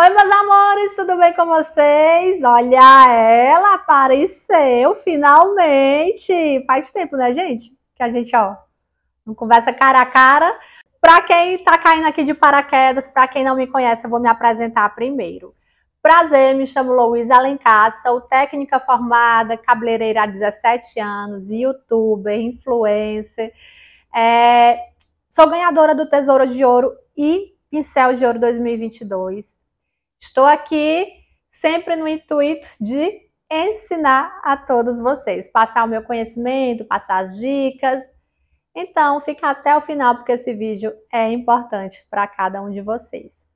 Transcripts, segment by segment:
Oi, meus amores, tudo bem com vocês? Olha, ela apareceu finalmente! Faz tempo, né, gente? Que a gente, ó, não conversa cara a cara. Pra quem tá caindo aqui de paraquedas, pra quem não me conhece, eu vou me apresentar primeiro. Prazer, me chamo Louise Alencar, sou técnica formada, cabeleireira há 17 anos, youtuber, influencer. É, sou ganhadora do Tesouro de Ouro e Pincel de Ouro 2022 Estou aqui sempre no intuito de ensinar a todos vocês, passar o meu conhecimento, passar as dicas. Então, fica até o final porque esse vídeo é importante para cada um de vocês.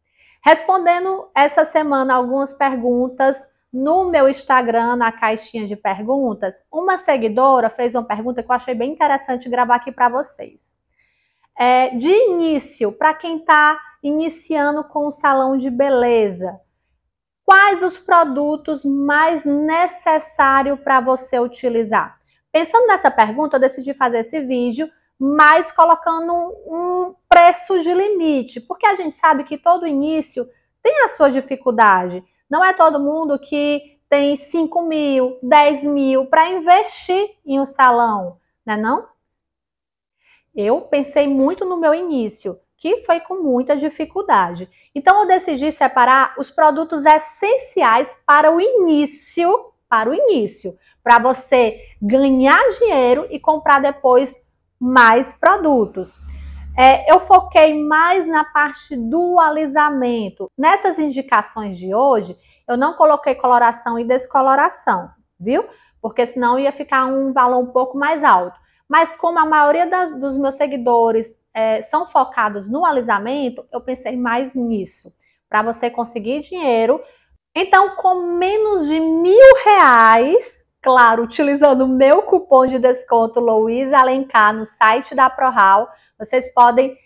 Respondendo essa semana algumas perguntas no meu Instagram, na caixinha de perguntas, uma seguidora fez uma pergunta que eu achei bem interessante gravar aqui para vocês. É, de início, para quem está iniciando com o salão de beleza. Quais os produtos mais necessário para você utilizar? Pensando nessa pergunta, eu decidi fazer esse vídeo, mas colocando um preço de limite, porque a gente sabe que todo início tem a sua dificuldade. Não é todo mundo que tem 5 mil, 10 mil para investir em um salão, né não? Eu pensei muito no meu início que foi com muita dificuldade. Então eu decidi separar os produtos essenciais para o início, para o início, para você ganhar dinheiro e comprar depois mais produtos. É, eu foquei mais na parte do alisamento. Nessas indicações de hoje, eu não coloquei coloração e descoloração, viu? Porque senão ia ficar um valor um pouco mais alto. Mas como a maioria das, dos meus seguidores é, são focados no alisamento, eu pensei mais nisso. Para você conseguir dinheiro, então com menos de mil reais, claro, utilizando o meu cupom de desconto Louise Alencar no site da ProRal, vocês podem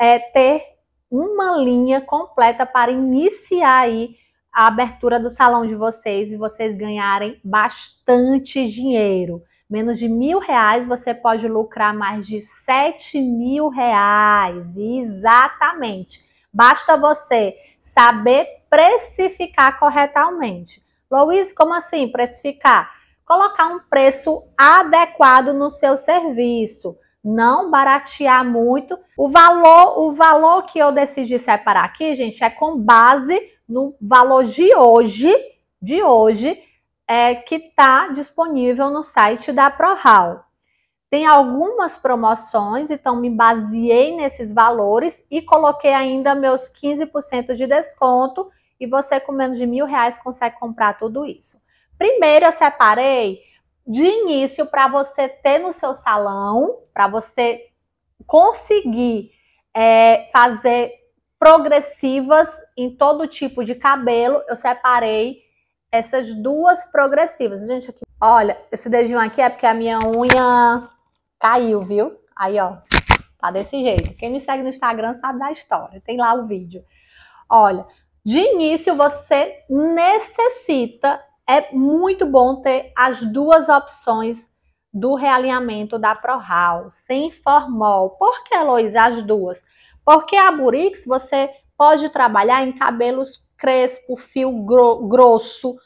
é, ter uma linha completa para iniciar aí a abertura do salão de vocês e vocês ganharem bastante dinheiro. Menos de mil reais você pode lucrar mais de sete mil reais. Exatamente. Basta você saber precificar corretamente. Luiz, como assim precificar? Colocar um preço adequado no seu serviço não baratear muito. O valor, o valor que eu decidi separar aqui, gente, é com base no valor de hoje, de hoje, é, que está disponível no site da ProHal. Tem algumas promoções, então me baseei nesses valores e coloquei ainda meus 15% de desconto. E você, com menos de mil reais, consegue comprar tudo isso. Primeiro, eu separei de início para você ter no seu salão, para você conseguir é, fazer progressivas em todo tipo de cabelo. Eu separei essas duas progressivas. Gente, aqui, olha, esse dedinho aqui é porque a minha unha caiu, viu? Aí, ó, tá desse jeito. Quem me segue no Instagram sabe da história, tem lá o vídeo. Olha, de início você necessita, é muito bom ter as duas opções do realinhamento da ProRal, sem formol. Por que, lois as duas? Porque a Burix você pode trabalhar em cabelos crespo, fio gro grosso,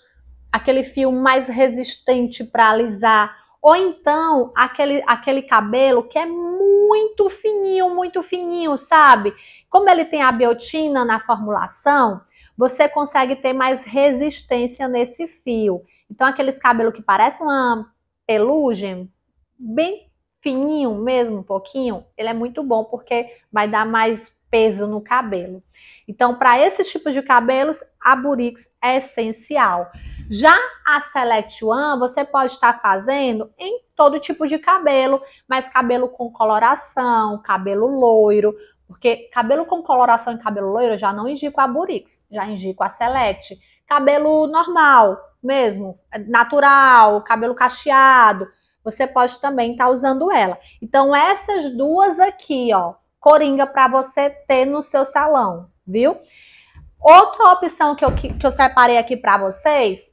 aquele fio mais resistente para alisar, ou então aquele, aquele cabelo que é muito fininho, muito fininho, sabe? Como ele tem a biotina na formulação, você consegue ter mais resistência nesse fio. Então, aqueles cabelos que parecem uma pelugem, bem fininho mesmo, um pouquinho, ele é muito bom porque vai dar mais peso no cabelo. Então, para esses tipos de cabelos, a Burix é essencial. Já a Select One, você pode estar fazendo em todo tipo de cabelo, mas cabelo com coloração, cabelo loiro, porque cabelo com coloração e cabelo loiro eu já não indico a Burix, já indico a Select. Cabelo normal mesmo, natural, cabelo cacheado, você pode também estar tá usando ela. Então essas duas aqui, ó, coringa para você ter no seu salão viu? Outra opção que eu, que, que eu separei aqui para vocês,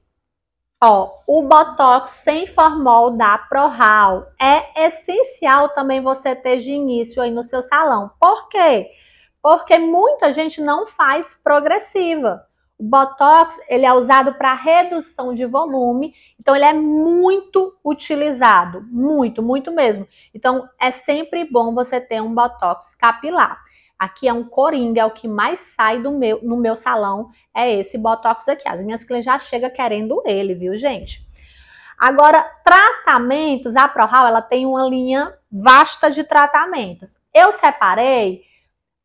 ó, o Botox sem formol da ProHal. É essencial também você ter de início aí no seu salão. Por quê? Porque muita gente não faz progressiva. O Botox, ele é usado para redução de volume, então ele é muito utilizado, muito, muito mesmo. Então é sempre bom você ter um Botox capilar. Aqui é um coringa, é o que mais sai do meu, no meu salão, é esse Botox aqui. As minhas clientes já chegam querendo ele, viu, gente? Agora, tratamentos, a ProHal, ela tem uma linha vasta de tratamentos. Eu separei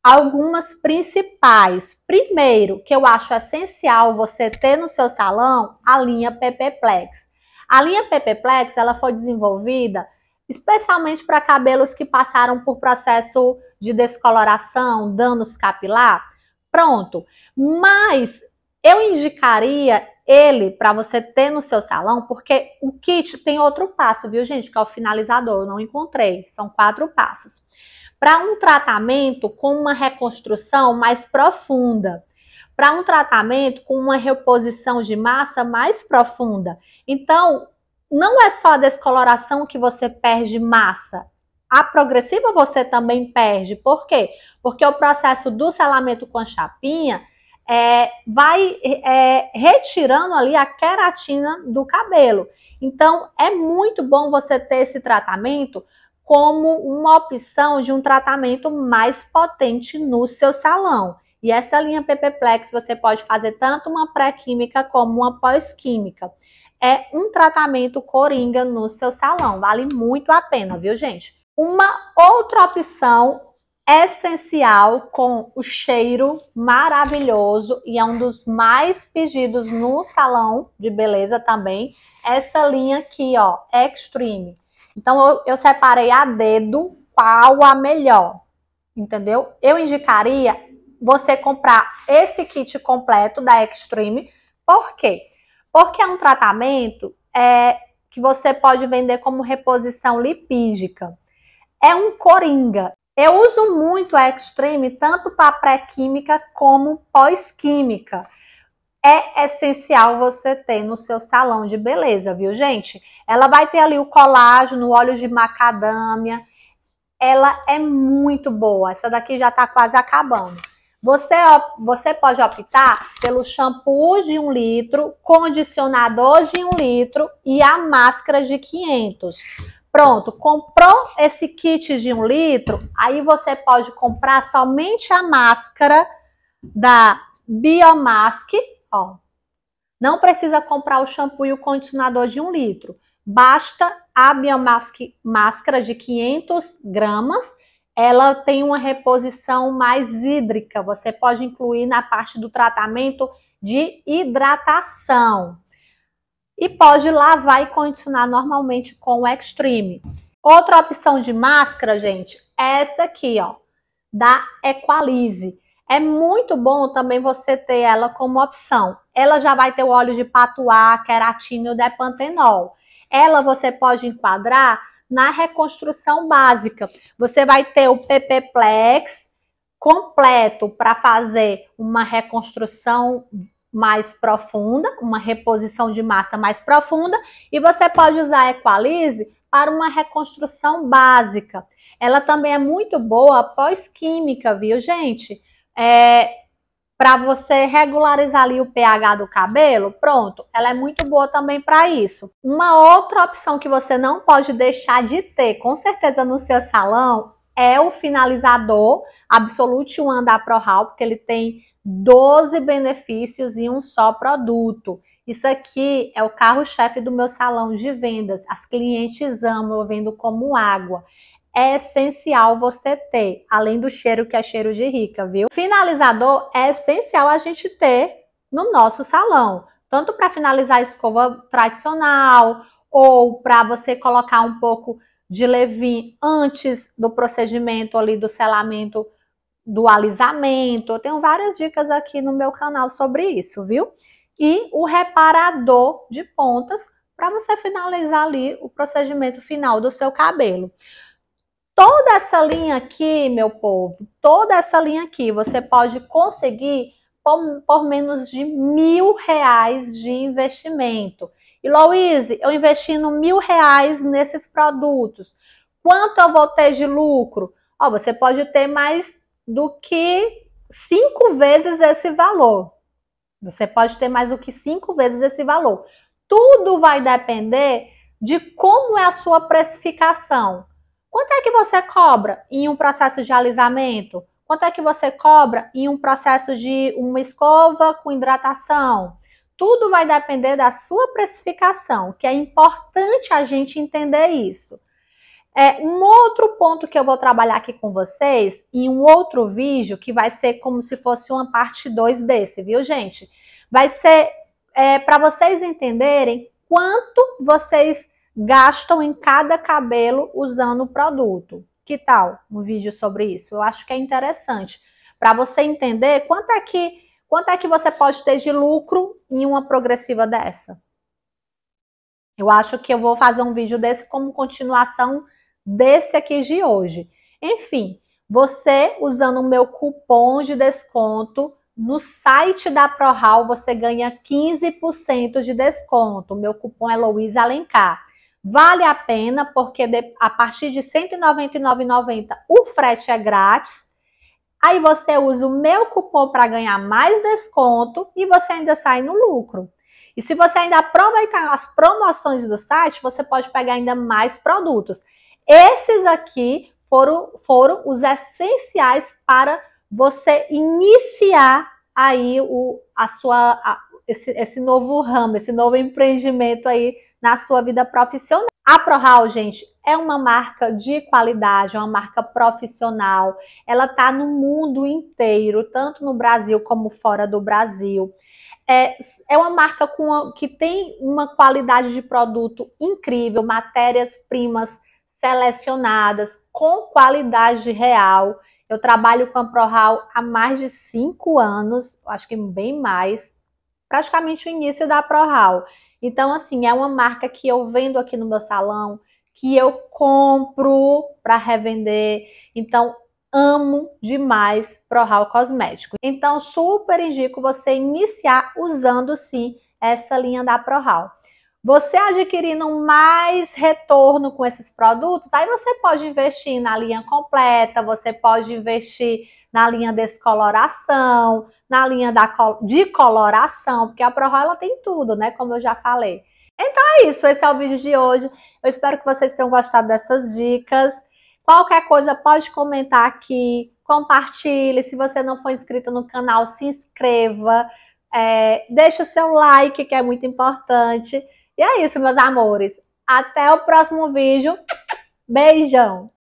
algumas principais. Primeiro, que eu acho essencial você ter no seu salão, a linha PPplex. A linha PPplex, ela foi desenvolvida especialmente para cabelos que passaram por processo de descoloração, danos capilar, pronto. Mas eu indicaria ele para você ter no seu salão, porque o kit tem outro passo, viu, gente? Que é o finalizador, eu não encontrei. São quatro passos. Para um tratamento com uma reconstrução mais profunda, para um tratamento com uma reposição de massa mais profunda. Então, não é só a descoloração que você perde massa, a progressiva você também perde. Por quê? Porque o processo do selamento com a chapinha é, vai é, retirando ali a queratina do cabelo. Então, é muito bom você ter esse tratamento como uma opção de um tratamento mais potente no seu salão. E essa linha PPplex você pode fazer tanto uma pré-química como uma pós-química. É um tratamento coringa no seu salão, vale muito a pena, viu, gente? Uma outra opção essencial com o cheiro maravilhoso e é um dos mais pedidos no salão de beleza também, essa linha aqui, ó, Extreme. Então eu, eu separei a dedo qual a melhor, entendeu? Eu indicaria você comprar esse kit completo da Extreme, por quê? Porque é um tratamento é, que você pode vender como reposição lipídica é um coringa. Eu uso muito a Extreme tanto para pré-química como pós-química. É essencial você ter no seu salão de beleza, viu, gente? Ela vai ter ali o colágeno, o óleo de macadâmia. Ela é muito boa. Essa daqui já está quase acabando. Você, você pode optar pelo shampoo de um litro, condicionador de um litro e a máscara de 500. Pronto, comprou esse kit de um litro, aí você pode comprar somente a máscara da Biomask, ó. Não precisa comprar o shampoo e o condicionador de um litro. Basta a Biomask máscara de 500 gramas. Ela tem uma reposição mais hídrica. Você pode incluir na parte do tratamento de hidratação, e pode lavar e condicionar normalmente com o Extreme. Outra opção de máscara, gente, é essa aqui, ó, da Equalize. É muito bom também você ter ela como opção. Ela já vai ter o óleo de patuá, queratina e depantenol. Ela você pode enquadrar na reconstrução básica. Você vai ter o PPplex completo para fazer uma reconstrução mais profunda, uma reposição de massa mais profunda, e você pode usar a Equalize para uma reconstrução básica. Ela também é muito boa pós-química, viu, gente? É, para você regularizar ali o pH do cabelo, pronto, ela é muito boa também para isso. Uma outra opção que você não pode deixar de ter, com certeza no seu salão, é o finalizador Absolute One da ProHal, porque ele tem 12 benefícios em um só produto. Isso aqui é o carro-chefe do meu salão de vendas. As clientes amam, eu vendo como água. É essencial você ter, além do cheiro que é cheiro de rica, viu? Finalizador é essencial a gente ter no nosso salão, tanto para finalizar a escova tradicional ou para você colocar um pouco de Levin antes do procedimento ali do selamento do alisamento. Eu tenho várias dicas aqui no meu canal sobre isso, viu? E o reparador de pontas para você finalizar ali o procedimento final do seu cabelo. Toda essa linha aqui, meu povo, toda essa linha aqui, você pode conseguir por, por menos de mil reais de investimento. E Louise, eu investindo mil reais nesses produtos. Quanto eu vou ter de lucro? Ó, você pode ter mais do que cinco vezes esse valor. Você pode ter mais do que cinco vezes esse valor. Tudo vai depender de como é a sua precificação. Quanto é que você cobra em um processo de alisamento? Quanto é que você cobra em um processo de uma escova com hidratação? tudo vai depender da sua precificação, que é importante a gente entender isso. É, um outro ponto que eu vou trabalhar aqui com vocês, em um outro vídeo, que vai ser como se fosse uma parte 2 desse, viu, gente? Vai ser é, para vocês entenderem quanto vocês gastam em cada cabelo usando o produto. Que tal um vídeo sobre isso? Eu acho que é interessante para você entender quanto é que Quanto é que você pode ter de lucro em uma progressiva dessa? Eu acho que eu vou fazer um vídeo desse como continuação desse aqui de hoje. Enfim, você usando o meu cupom de desconto no site da ProHal, você ganha 15% de desconto. O meu cupom é Luiz Alencar. Vale a pena porque a partir de R$ 199,90 o frete é grátis Aí você usa o meu cupom para ganhar mais desconto e você ainda sai no lucro. E se você ainda aproveitar as promoções do site, você pode pegar ainda mais produtos. Esses aqui foram, foram os essenciais para você iniciar aí o, a sua, a, esse, esse novo ramo, esse novo empreendimento aí na sua vida profissional. A ProHal, gente, é uma marca de qualidade, é uma marca profissional. Ela está no mundo inteiro, tanto no Brasil como fora do Brasil. É, é uma marca que tem uma qualidade de produto incrível, matérias-primas selecionadas, com qualidade real. Eu trabalho com a ProHal há mais de cinco anos, acho que bem mais, praticamente o início da ProHal. Então, assim, é uma marca que eu vendo aqui no meu salão, que eu compro para revender. Então, amo demais ProHal Cosmético. Então, super indico você iniciar usando sim essa linha da ProHal. Você adquirindo mais retorno com esses produtos, aí você pode investir na linha completa, você pode investir na linha descoloração, na linha da de coloração, porque a ProRo ela tem tudo, né? Como eu já falei. Então é isso, esse é o vídeo de hoje. Eu espero que vocês tenham gostado dessas dicas. Qualquer coisa pode comentar aqui, compartilhe. Se você não for inscrito no canal, se inscreva. É, deixa o seu like, que é muito importante. E é isso, meus amores. Até o próximo vídeo. Beijão!